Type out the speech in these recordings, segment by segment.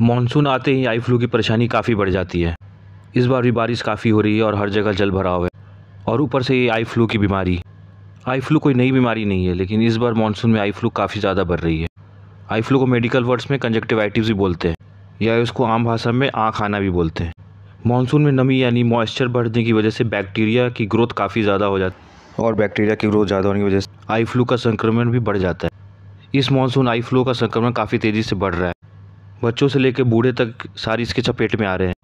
monsoon आते ही eye flu की परेशानी काफ़ी बढ़ जाती है इस बार भी बारिश काफ़ी हो रही है और हर जगह जल भराव है और ऊपर से ये आई फ्लू की बीमारी आई फ्लू कोई नई बीमारी नहीं है लेकिन इस बार मानसून में आई फ्लू काफ़ी ज़्यादा बढ़ रही है आई फ्लू को मेडिकल वर्ड्स में कंजक्टिवाइटिस भी बोलते हैं या उसको आम भाषा में आँख आना भी बोलते हैं मानसून में नमी यानी मॉइस्चर बढ़ने की वजह से बैक्टीरिया की ग्रोथ काफ़ी ज़्यादा हो जाती है और बैक्टीरिया की ग्रोथ ज़्यादा होने की वजह से आई फ्लू का संक्रमण भी बढ़ जाता है इस मानसून आई फ्लू का संक्रमण काफ़ी तेज़ी से बढ़ रहा है बच्चों से लेकर बूढ़े तक सारी इसके चपेट में आ रहे हैं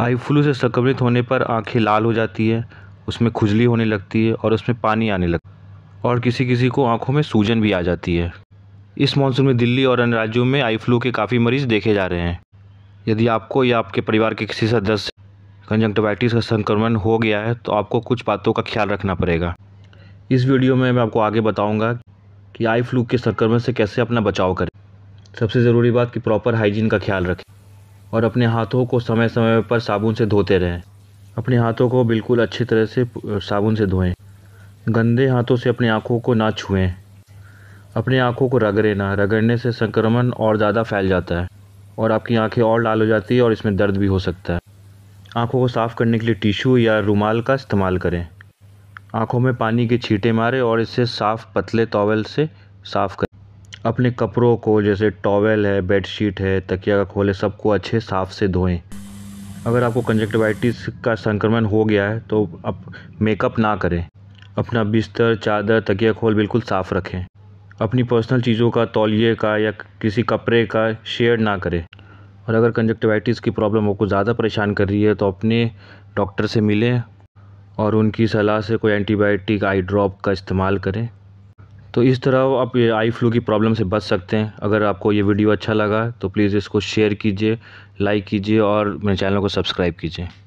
आई फ्लू से संक्रमित होने पर आँखें लाल हो जाती है उसमें खुजली होने लगती है और उसमें पानी आने लगता और किसी किसी को आँखों में सूजन भी आ जाती है इस मानसून में दिल्ली और अन्य राज्यों में आई फ्लू के काफ़ी मरीज़ देखे जा रहे हैं यदि आपको या आपके परिवार के किसी सदस्य कंजंक्टिवाइटिस का संक्रमण हो गया है तो आपको कुछ बातों का ख्याल रखना पड़ेगा इस वीडियो में मैं आपको आगे बताऊँगा कि आई फ्लू के संक्रमण से कैसे अपना बचाव करें सबसे ज़रूरी बात कि प्रॉपर हाइजीन का ख्याल रखें और अपने हाथों को समय समय पर साबुन से धोते रहें अपने हाथों को बिल्कुल अच्छी तरह से साबुन से धोएं गंदे हाथों से अपनी आँखों को ना छुएं अपनी आँखों को रगड़े ना रगड़ने से संक्रमण और ज़्यादा फैल जाता है और आपकी आँखें और लाल हो जाती है और इसमें दर्द भी हो सकता है आँखों को साफ़ करने के लिए टिशू या रुमाल का इस्तेमाल करें आँखों में पानी के छींटे मारें और इसे साफ़ पतले तोवल से साफ़ करें अपने कपड़ों को जैसे टॉवेल है बेडशीट है तकिया का खोल है सबको अच्छे साफ़ से धोएं अगर आपको कंजक्टिवाइटिस का संक्रमण हो गया है तो आप मेकअप ना करें अपना बिस्तर चादर तकिया खोल बिल्कुल साफ़ रखें अपनी पर्सनल चीज़ों का तौलिए का या किसी कपड़े का शेयर ना करें और अगर कंजक्टिवाइटिस की प्रॉब्लम आपको ज़्यादा परेशान कर रही है तो अपने डॉक्टर से मिलें और उनकी सलाह से कोई एंटीबायोटिक आई ड्रॉप का इस्तेमाल करें तो इस तरह आप ये आई फ्लू की प्रॉब्लम से बच सकते हैं अगर आपको ये वीडियो अच्छा लगा तो प्लीज़ इसको शेयर कीजिए लाइक कीजिए और मेरे चैनल को सब्सक्राइब कीजिए